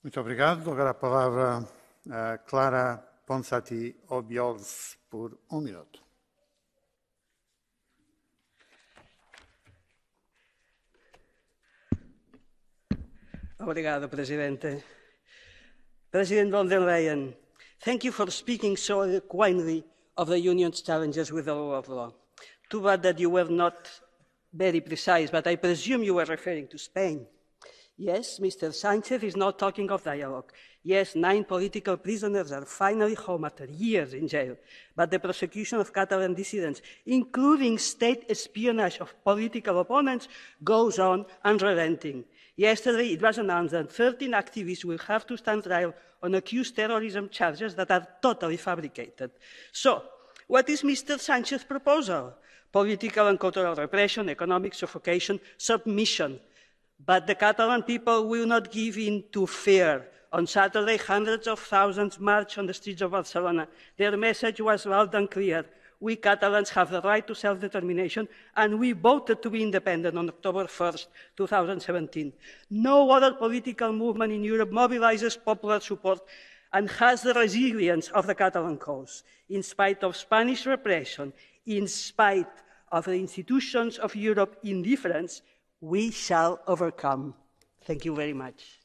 Muito obrigado. Agora a palavra a eh, Clara Ponsati Obiols por um minuto. Obrigado, Presidente. President von der Leyen, thank you for speaking so kindly of the Union's challenges with the rule of law. Too bad that you were not very precise, but I presume you were referring to Spain. Yes, Mr. Sanchez is not talking of dialogue. Yes, nine political prisoners are finally home after years in jail. But the prosecution of Catalan dissidents, including state espionage of political opponents, goes on unrelenting. Yesterday, it was announced that 13 activists will have to stand trial on accused terrorism charges that are totally fabricated. So, what is Mr. Sanchez's proposal? Political and cultural repression, economic suffocation, submission, but the Catalan people will not give in to fear. On Saturday, hundreds of thousands marched on the streets of Barcelona. Their message was loud and clear. We Catalans have the right to self-determination, and we voted to be independent on October 1st, 2017. No other political movement in Europe mobilizes popular support and has the resilience of the Catalan cause, in spite of Spanish repression, in spite of the institutions of Europe indifference, we shall overcome. Thank you very much.